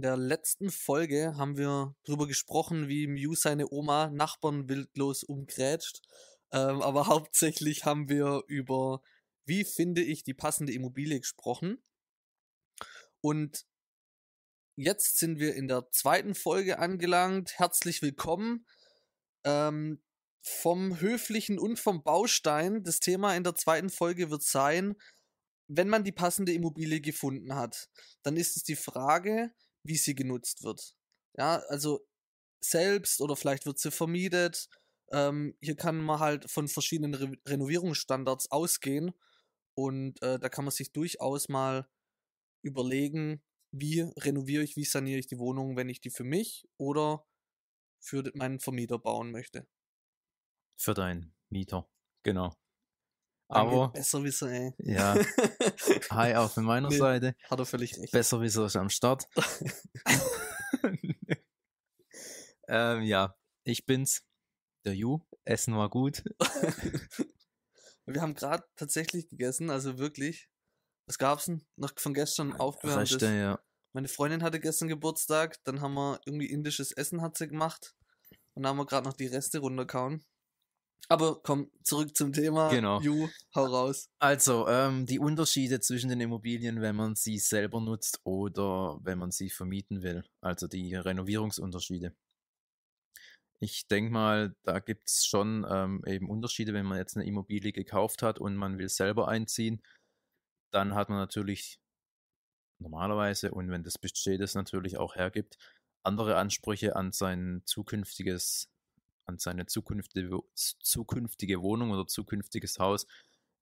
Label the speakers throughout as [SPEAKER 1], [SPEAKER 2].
[SPEAKER 1] in der letzten Folge haben wir darüber gesprochen, wie Mew seine Oma Nachbarn wildlos umgrätscht. Ähm, mhm. aber hauptsächlich haben wir über, wie finde ich die passende Immobilie gesprochen. Und jetzt sind wir in der zweiten Folge angelangt. Herzlich willkommen. Ähm, vom Höflichen und vom Baustein. Das Thema in der zweiten Folge wird sein, wenn man die passende Immobilie gefunden hat, dann ist es die Frage, wie sie genutzt wird. Ja, also selbst oder vielleicht wird sie vermietet. Ähm, hier kann man halt von verschiedenen Re Renovierungsstandards ausgehen und äh, da kann man sich durchaus mal überlegen, wie renoviere ich, wie saniere ich die Wohnung, wenn ich die für mich oder für meinen Vermieter bauen möchte.
[SPEAKER 2] Für deinen Mieter, genau. Aber.
[SPEAKER 1] besser wie so, ey. Ja. Hi, auch von meiner nee, Seite.
[SPEAKER 2] Hat er völlig recht. Besser wie so ist am Start. ähm, ja, ich bin's. Der Ju. Essen war gut.
[SPEAKER 1] Wir haben gerade tatsächlich gegessen, also wirklich. Was gab's denn? Noch von gestern aufgewärmtes. ja. Meine Freundin hatte gestern Geburtstag, dann haben wir irgendwie indisches Essen hat sie gemacht. Und dann haben wir gerade noch die Reste runterkauen. Aber komm, zurück zum Thema. Genau. You, hau raus. Also, ähm, die Unterschiede zwischen den Immobilien, wenn
[SPEAKER 2] man sie selber nutzt oder wenn man sie vermieten will. Also die Renovierungsunterschiede. Ich denke mal, da gibt es schon ähm, eben Unterschiede, wenn man jetzt eine Immobilie gekauft hat und man will selber einziehen. Dann hat man natürlich normalerweise und wenn das Budget das natürlich auch hergibt, andere Ansprüche an sein zukünftiges und seine zukünftige, zukünftige Wohnung oder zukünftiges Haus,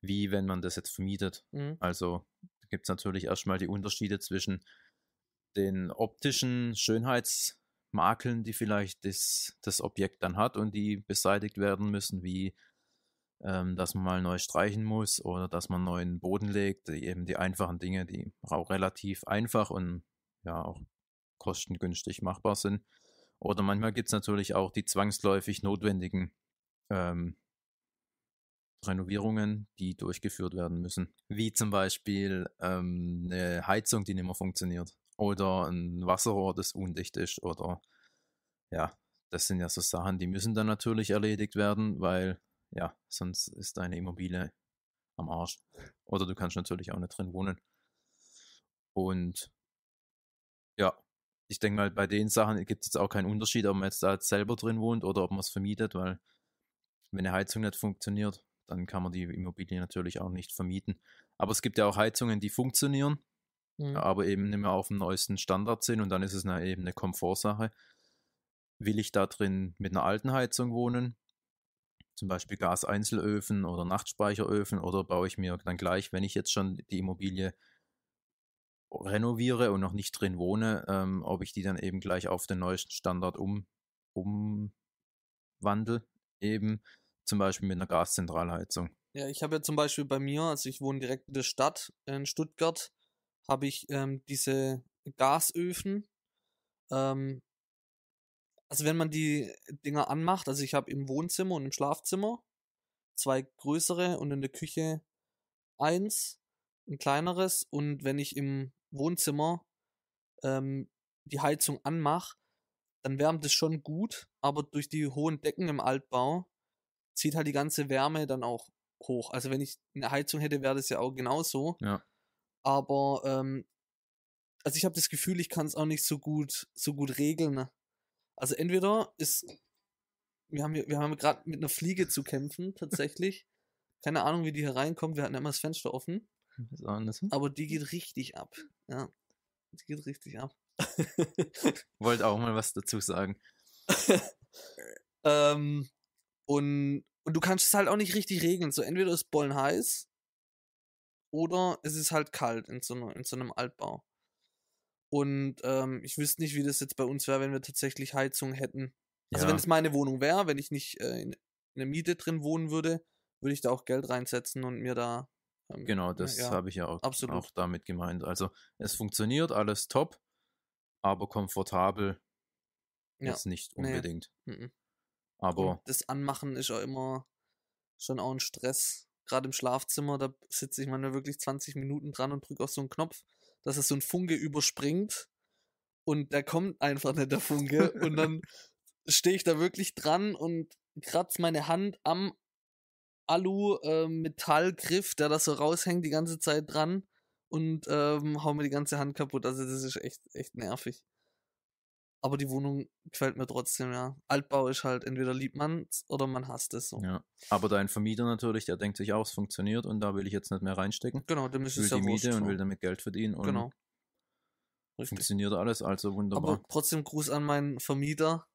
[SPEAKER 2] wie wenn man das jetzt vermietet. Mhm. Also gibt es natürlich erstmal die Unterschiede zwischen den optischen Schönheitsmakeln, die vielleicht das, das Objekt dann hat und die beseitigt werden müssen, wie ähm, dass man mal neu streichen muss oder dass man neuen Boden legt, die, eben die einfachen Dinge, die auch relativ einfach und ja auch kostengünstig machbar sind. Oder manchmal gibt es natürlich auch die zwangsläufig notwendigen ähm, Renovierungen, die durchgeführt werden müssen. Wie zum Beispiel ähm, eine Heizung, die nicht mehr funktioniert. Oder ein Wasserrohr, das undicht ist. Oder ja, das sind ja so Sachen, die müssen dann natürlich erledigt werden, weil ja, sonst ist deine Immobilie am Arsch. Oder du kannst natürlich auch nicht drin wohnen. Und ja, ich denke mal, bei den Sachen gibt es jetzt auch keinen Unterschied, ob man jetzt da selber drin wohnt oder ob man es vermietet, weil wenn eine Heizung nicht funktioniert, dann kann man die Immobilie natürlich auch nicht vermieten. Aber es gibt ja auch Heizungen, die funktionieren, mhm. aber eben nicht mehr auf dem neuesten Standard sind und dann ist es eine, eben eine Komfortsache. Will ich da drin mit einer alten Heizung wohnen? Zum Beispiel Gaseinzelöfen oder Nachtspeicheröfen oder baue ich mir dann gleich, wenn ich jetzt schon die Immobilie renoviere und noch nicht drin wohne, ähm, ob ich die dann eben gleich auf den neuesten Standard um, umwandle, eben zum Beispiel mit einer Gaszentralheizung.
[SPEAKER 1] Ja, ich habe ja zum Beispiel bei mir, also ich wohne direkt in der Stadt in Stuttgart, habe ich ähm, diese Gasöfen. Ähm, also wenn man die Dinger anmacht, also ich habe im Wohnzimmer und im Schlafzimmer zwei größere und in der Küche eins, ein kleineres. Und wenn ich im Wohnzimmer ähm, die Heizung anmache, dann wärmt es schon gut, aber durch die hohen Decken im Altbau zieht halt die ganze Wärme dann auch hoch. Also wenn ich eine Heizung hätte, wäre das ja auch genauso. Ja. Aber ähm, also ich habe das Gefühl, ich kann es auch nicht so gut so gut regeln. Ne? Also entweder ist wir haben wir haben gerade mit einer Fliege zu kämpfen tatsächlich. Keine Ahnung, wie die hier reinkommt. Wir hatten immer das Fenster offen. Aber die geht richtig ab. Ja. Die geht richtig ab. Wollte auch mal was dazu sagen. ähm, und, und du kannst es halt auch nicht richtig regeln. So, entweder ist Bollen heiß oder es ist halt kalt in so, in so einem Altbau. Und ähm, ich wüsste nicht, wie das jetzt bei uns wäre, wenn wir tatsächlich Heizung hätten. Also ja. wenn es meine Wohnung wäre, wenn ich nicht äh, in, in der Miete drin wohnen würde, würde ich da auch Geld reinsetzen und mir da ähm, genau, ne, das ja, habe ich ja auch, absolut. auch
[SPEAKER 2] damit gemeint. Also es funktioniert, alles top, aber komfortabel ja. jetzt nicht unbedingt. Mhm. Nee. Aber Und
[SPEAKER 1] das Anmachen ist auch immer schon auch ein Stress. Gerade im Schlafzimmer, da sitze ich manchmal wirklich 20 Minuten dran und drücke auf so einen Knopf, dass es so ein Funke überspringt und da kommt einfach nicht der Funke und dann stehe ich da wirklich dran und kratze meine Hand am Alu-Metallgriff, ähm, äh, der da so raushängt die ganze Zeit dran und ähm, hau mir die ganze Hand kaputt. Also das ist echt, echt nervig. Aber die Wohnung gefällt mir trotzdem, ja. Altbau ist halt, entweder liebt man es oder man hasst es so. Ja,
[SPEAKER 2] aber dein Vermieter natürlich, der denkt sich auch, es funktioniert und da will ich jetzt nicht mehr reinstecken. Genau, dem ist will es ja die Miete und will damit Geld verdienen. Und genau. Richtig. Funktioniert alles, also wunderbar. Aber
[SPEAKER 1] trotzdem Gruß an meinen Vermieter.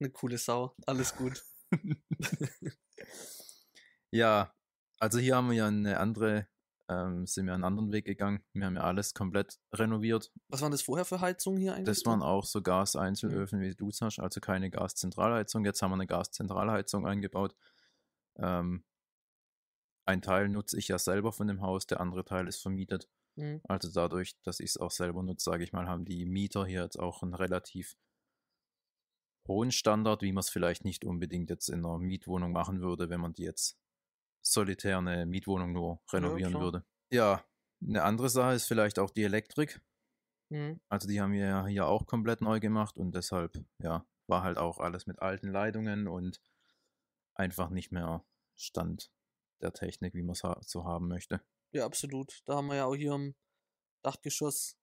[SPEAKER 1] Eine coole Sau. Alles gut.
[SPEAKER 2] Ja, also hier haben wir ja eine andere, ähm, sind wir einen anderen Weg gegangen. Wir haben ja alles komplett renoviert. Was waren das vorher für Heizungen hier eigentlich? Das waren auch so mhm. Gaseinzelöfen, wie du hast, also keine Gaszentralheizung. Jetzt haben wir eine Gaszentralheizung eingebaut. Ähm, ein Teil nutze ich ja selber von dem Haus, der andere Teil ist vermietet. Mhm. Also dadurch, dass ich es auch selber nutze, sage ich mal, haben die Mieter hier jetzt auch einen relativ hohen Standard, wie man es vielleicht nicht unbedingt jetzt in einer Mietwohnung machen würde, wenn man die jetzt solitär eine Mietwohnung nur renovieren ja, würde. Ja, eine andere Sache ist vielleicht auch die Elektrik. Mhm. Also die haben wir ja hier auch komplett neu gemacht und deshalb, ja, war halt auch alles mit alten Leitungen und einfach nicht mehr Stand der Technik, wie man es ha so haben möchte.
[SPEAKER 1] Ja, absolut. Da haben wir ja auch hier im Dachgeschoss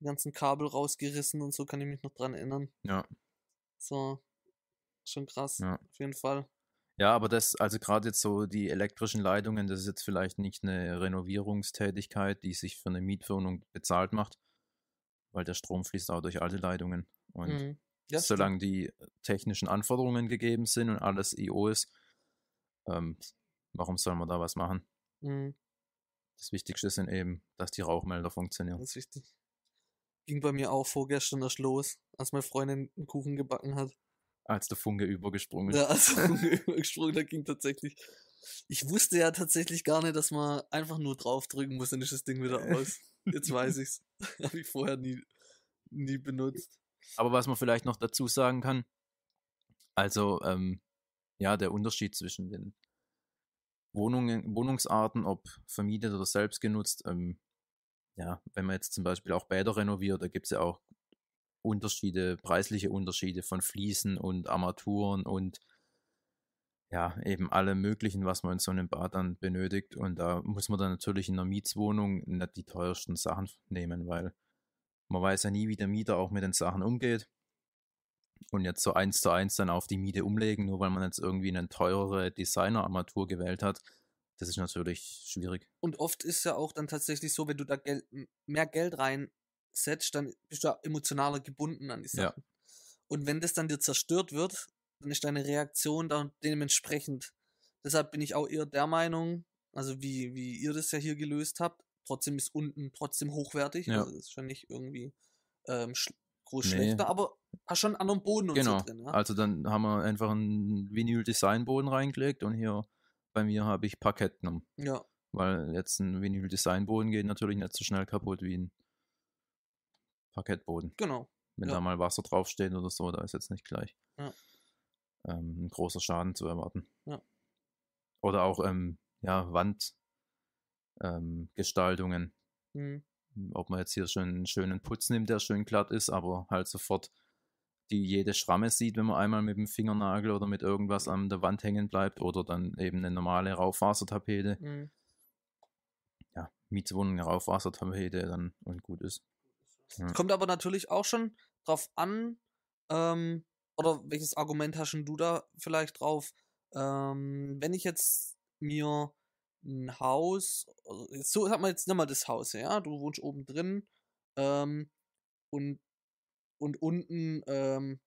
[SPEAKER 1] die ganzen Kabel rausgerissen und so kann ich mich noch dran erinnern. Ja. So, schon krass, ja. auf jeden Fall.
[SPEAKER 2] Ja, aber das, also gerade jetzt so die elektrischen Leitungen, das ist jetzt vielleicht nicht eine Renovierungstätigkeit, die sich für eine Mietwohnung bezahlt macht, weil der Strom fließt auch durch alte Leitungen. Und mhm. solange die äh, technischen Anforderungen gegeben sind und alles IO ist, ähm, warum soll man da was machen? Mhm. Das Wichtigste sind eben, dass die Rauchmelder funktionieren.
[SPEAKER 1] Das ist wichtig. Ging bei mir auch vorgestern erst los, als meine Freundin einen Kuchen gebacken hat
[SPEAKER 2] als der Funke übergesprungen ist. Ja, als der Funke
[SPEAKER 1] übergesprungen, da ging tatsächlich. Ich wusste ja tatsächlich gar nicht, dass man einfach nur draufdrücken muss, dann ist das Ding wieder aus. Jetzt weiß ich's. Habe ich vorher nie, nie benutzt.
[SPEAKER 2] Aber was man vielleicht noch dazu sagen kann, also ähm, ja, der Unterschied zwischen den Wohnungen, Wohnungsarten, ob vermietet oder selbst genutzt, ähm, ja, wenn man jetzt zum Beispiel auch Bäder renoviert, da gibt es ja auch Unterschiede, preisliche Unterschiede von Fliesen und Armaturen und ja, eben alle möglichen, was man in so einem Bad dann benötigt. Und da muss man dann natürlich in einer Mietswohnung nicht die teuersten Sachen nehmen, weil man weiß ja nie, wie der Mieter auch mit den Sachen umgeht. Und jetzt so eins zu eins dann auf die Miete umlegen, nur weil man jetzt irgendwie eine teurere Designer-Armatur gewählt hat,
[SPEAKER 1] das ist natürlich schwierig. Und oft ist ja auch dann tatsächlich so, wenn du da Gel mehr Geld rein setzt, dann bist du emotionaler gebunden an die Sachen. Ja. Und wenn das dann dir zerstört wird, dann ist deine Reaktion dann dementsprechend. Deshalb bin ich auch eher der Meinung, also wie, wie ihr das ja hier gelöst habt, trotzdem ist unten trotzdem hochwertig. Ja. Also ist schon nicht irgendwie ähm, sch groß nee. schlechter, aber hast schon einen anderen Boden und genau. so drin. Ja? Also
[SPEAKER 2] dann haben wir einfach einen Vinyl-Design-Boden reingelegt und hier bei mir habe ich Parkett genommen. Ja. Weil jetzt ein Vinyl-Design-Boden geht natürlich nicht so schnell kaputt wie ein Parkettboden. Genau. Wenn ja. da mal Wasser draufsteht oder so, da ist jetzt nicht gleich ja. ähm, ein großer Schaden zu erwarten. Ja. Oder auch ähm, ja, Wandgestaltungen. Ähm, mhm. Ob man jetzt hier schon einen schönen Putz nimmt, der schön glatt ist, aber halt sofort die jede Schramme sieht, wenn man einmal mit dem Fingernagel oder mit irgendwas an der Wand hängen bleibt oder dann eben eine normale Raufasertapete.
[SPEAKER 1] Mhm. Ja,
[SPEAKER 2] Mietwohnung, Raufasertapete dann und gut ist. Ja. Kommt
[SPEAKER 1] aber natürlich auch schon drauf an, ähm, oder welches Argument hast du da vielleicht drauf? Ähm, wenn ich jetzt mir ein Haus, also so sag mal jetzt nimm mal das Haus, ja, du wohnst oben drin ähm, und, und unten ähm,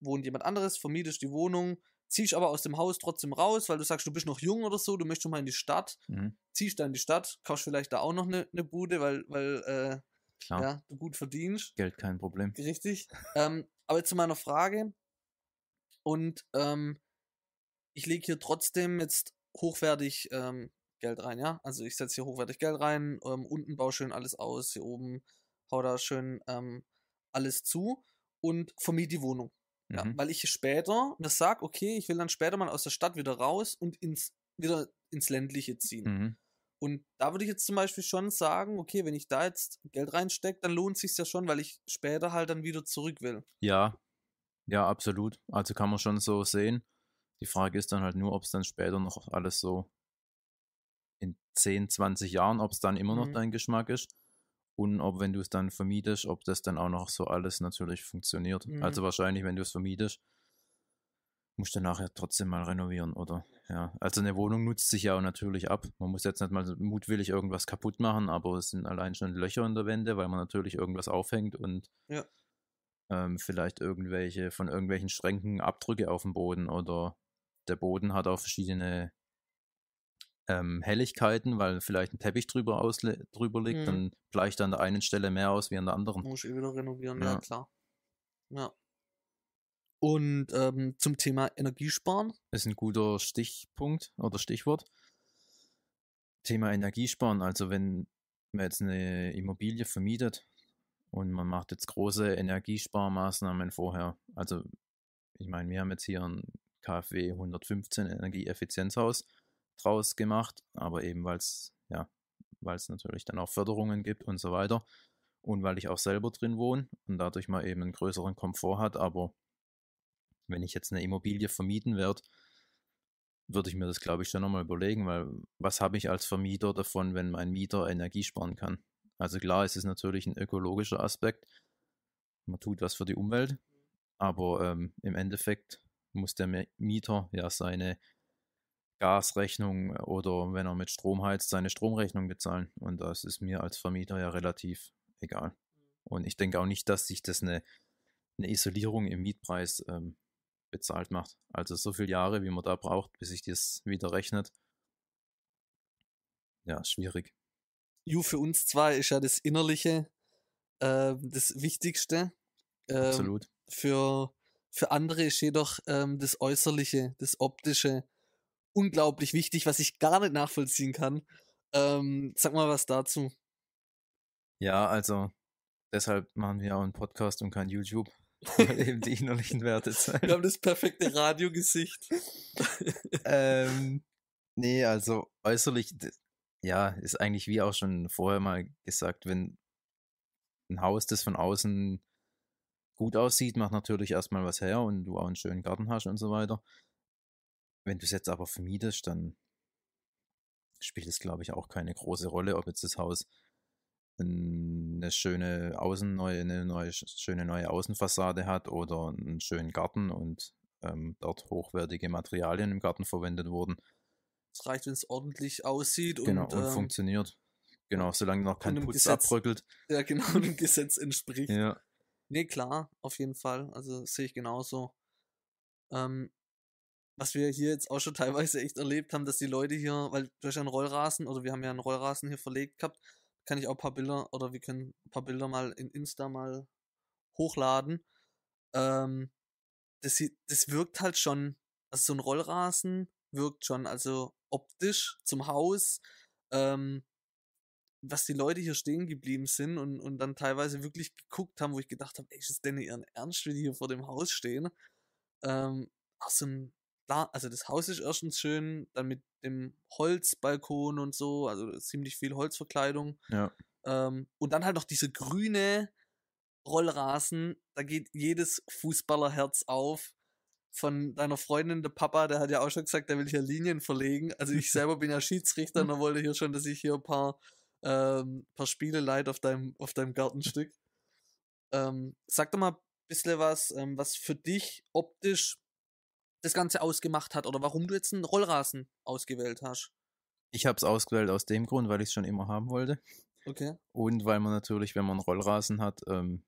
[SPEAKER 1] wohnt jemand anderes, vermietest die Wohnung, ziehst aber aus dem Haus trotzdem raus, weil du sagst, du bist noch jung oder so, du möchtest mal in die Stadt, mhm. ziehst dann in die Stadt, kaufst vielleicht da auch noch eine ne Bude, weil, weil äh, Klar. Ja, du gut verdienst. Geld kein Problem. Richtig. ähm, aber zu meiner Frage. Und ähm, ich lege hier trotzdem jetzt hochwertig ähm, Geld rein, ja? Also ich setze hier hochwertig Geld rein, ähm, unten baue schön alles aus, hier oben hau da schön ähm, alles zu und vermiete die Wohnung. Mhm. Ja, weil ich später das sage, okay, ich will dann später mal aus der Stadt wieder raus und ins, wieder ins Ländliche ziehen. Mhm. Und da würde ich jetzt zum Beispiel schon sagen, okay, wenn ich da jetzt Geld reinstecke, dann lohnt sich ja schon, weil ich später halt dann wieder zurück will.
[SPEAKER 2] Ja, ja, absolut. Also kann man schon so sehen. Die Frage ist dann halt nur, ob es dann später noch alles so in 10, 20 Jahren, ob es dann immer noch mhm. dein Geschmack ist und ob, wenn du es dann vermietest, ob das dann auch noch so alles natürlich funktioniert. Mhm. Also wahrscheinlich, wenn du es vermietest, musst du nachher trotzdem mal renovieren, oder? Ja. Ja, also eine Wohnung nutzt sich ja natürlich ab. Man muss jetzt nicht mal mutwillig irgendwas kaputt machen, aber es sind allein schon Löcher in der Wände, weil man natürlich irgendwas aufhängt und ja. ähm, vielleicht irgendwelche von irgendwelchen Schränken Abdrücke auf dem Boden oder der Boden hat auch verschiedene ähm, Helligkeiten, weil vielleicht ein Teppich drüber, drüber liegt, mhm. dann bleicht an der einen Stelle mehr aus wie an der anderen.
[SPEAKER 1] Muss ich wieder renovieren, ja, ja klar. Ja.
[SPEAKER 2] Und ähm, zum Thema Energiesparen. Das Ist ein guter Stichpunkt oder Stichwort. Thema Energiesparen. Also wenn man jetzt eine Immobilie vermietet und man macht jetzt große Energiesparmaßnahmen vorher. Also ich meine, wir haben jetzt hier ein KfW 115 Energieeffizienzhaus draus gemacht, aber eben weil es ja, weil es natürlich dann auch Förderungen gibt und so weiter und weil ich auch selber drin wohne und dadurch mal eben einen größeren Komfort hat, aber wenn ich jetzt eine Immobilie vermieten werde, würde ich mir das, glaube ich, schon nochmal überlegen, weil was habe ich als Vermieter davon, wenn mein Mieter Energie sparen kann? Also klar, es ist natürlich ein ökologischer Aspekt. Man tut was für die Umwelt, aber ähm, im Endeffekt muss der Mieter ja seine Gasrechnung oder wenn er mit Strom heizt, seine Stromrechnung bezahlen. Und das ist mir als Vermieter ja relativ egal. Und ich denke auch nicht, dass sich das eine, eine Isolierung im Mietpreis ähm, bezahlt macht. Also so viele Jahre, wie man da braucht, bis sich das wieder rechnet. Ja, schwierig.
[SPEAKER 1] Ju, für uns zwei ist ja das Innerliche äh, das Wichtigste. Ähm, Absolut. Für, für andere ist jedoch ähm, das Äußerliche, das Optische unglaublich wichtig, was ich gar nicht nachvollziehen kann. Ähm, sag mal was dazu.
[SPEAKER 2] Ja, also deshalb machen wir auch einen Podcast und kein YouTube, weil
[SPEAKER 1] eben die innerlichen Werte zeigen. Wir haben das perfekte Radiogesicht.
[SPEAKER 2] ähm, nee, also äußerlich, ja, ist eigentlich wie auch schon vorher mal gesagt, wenn ein Haus, das von außen gut aussieht, macht natürlich erstmal was her und du auch einen schönen Garten hast und so weiter. Wenn du es jetzt aber vermietest, dann spielt es, glaube ich, auch keine große Rolle, ob jetzt das Haus eine schöne Außen eine neue, schöne neue Außenfassade hat oder einen schönen Garten und ähm, dort hochwertige Materialien im Garten verwendet wurden.
[SPEAKER 1] Es reicht, wenn es ordentlich aussieht genau, und, und ähm,
[SPEAKER 2] funktioniert. Genau, solange noch kein Putz Gesetz, abbröckelt.
[SPEAKER 1] Ja, genau, dem Gesetz entspricht. Ja. Nee, klar, auf jeden Fall. Also sehe ich genauso. Ähm, was wir hier jetzt auch schon teilweise echt erlebt haben, dass die Leute hier, weil durch einen Rollrasen, oder wir haben ja einen Rollrasen hier verlegt gehabt, kann ich auch ein paar Bilder oder wir können ein paar Bilder mal in Insta mal hochladen. Ähm, das, das wirkt halt schon, also so ein Rollrasen wirkt schon, also optisch zum Haus, ähm, was die Leute hier stehen geblieben sind und, und dann teilweise wirklich geguckt haben, wo ich gedacht habe, ey, ist denn ihren Ernst, wie die hier vor dem Haus stehen? Ähm, ach also das Haus ist erstens schön, dann mit dem Holzbalkon und so, also ziemlich viel Holzverkleidung. Ja. Ähm, und dann halt noch diese grüne Rollrasen, da geht jedes Fußballerherz auf. Von deiner Freundin, der Papa, der hat ja auch schon gesagt, der will hier Linien verlegen. Also ich selber bin ja Schiedsrichter und er wollte hier schon, dass ich hier ein paar, ähm, paar Spiele leite auf deinem, auf deinem Gartenstück. Ähm, sag doch mal ein bisschen was, ähm, was für dich optisch das Ganze ausgemacht hat oder warum du jetzt einen Rollrasen ausgewählt hast.
[SPEAKER 2] Ich habe es ausgewählt aus dem Grund, weil ich es schon immer haben wollte. Okay. Und weil man natürlich, wenn man einen Rollrasen hat, ähm,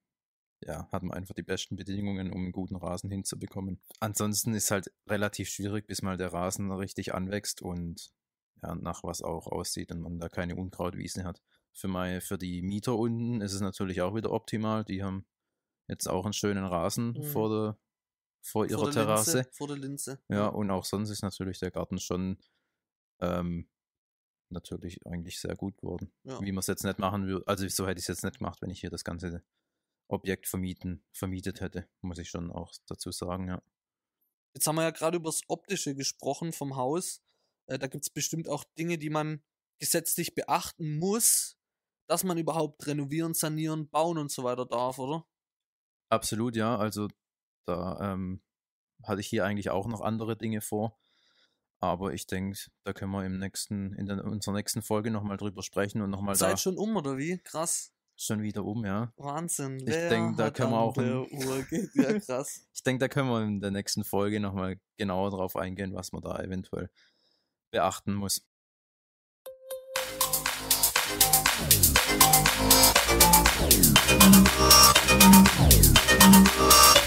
[SPEAKER 2] ja, hat man einfach die besten Bedingungen, um einen guten Rasen hinzubekommen. Ansonsten ist halt relativ schwierig, bis mal der Rasen richtig anwächst und ja, nach was auch aussieht und man da keine Unkrautwiesen hat. Für, mein, für die Mieter unten ist es natürlich auch wieder optimal. Die haben jetzt auch einen schönen Rasen mhm. vor der vor ihrer vor Terrasse. Linse, vor der Linse. Ja, und auch sonst ist natürlich der Garten schon ähm, natürlich eigentlich sehr gut geworden. Ja. Wie man es jetzt nicht machen würde, also so hätte ich es jetzt nicht gemacht, wenn ich hier das ganze Objekt vermieten, vermietet hätte, muss ich schon auch dazu sagen, ja.
[SPEAKER 1] Jetzt haben wir ja gerade über das Optische gesprochen vom Haus. Äh, da gibt es bestimmt auch Dinge, die man gesetzlich beachten muss, dass man überhaupt renovieren, sanieren, bauen und so weiter darf, oder?
[SPEAKER 2] Absolut, ja. Also da ähm, hatte ich hier eigentlich auch noch andere Dinge vor. Aber ich denke, da können wir im nächsten, in, den, in unserer nächsten Folge nochmal drüber sprechen und nochmal da. Seid schon
[SPEAKER 1] um, oder wie? Krass.
[SPEAKER 2] Schon wieder um, ja.
[SPEAKER 1] Wahnsinn. Ich denke, da können wir auch. In, ja, krass.
[SPEAKER 2] ich denke, da können wir in der nächsten Folge nochmal genauer drauf eingehen, was man da eventuell beachten muss. Musik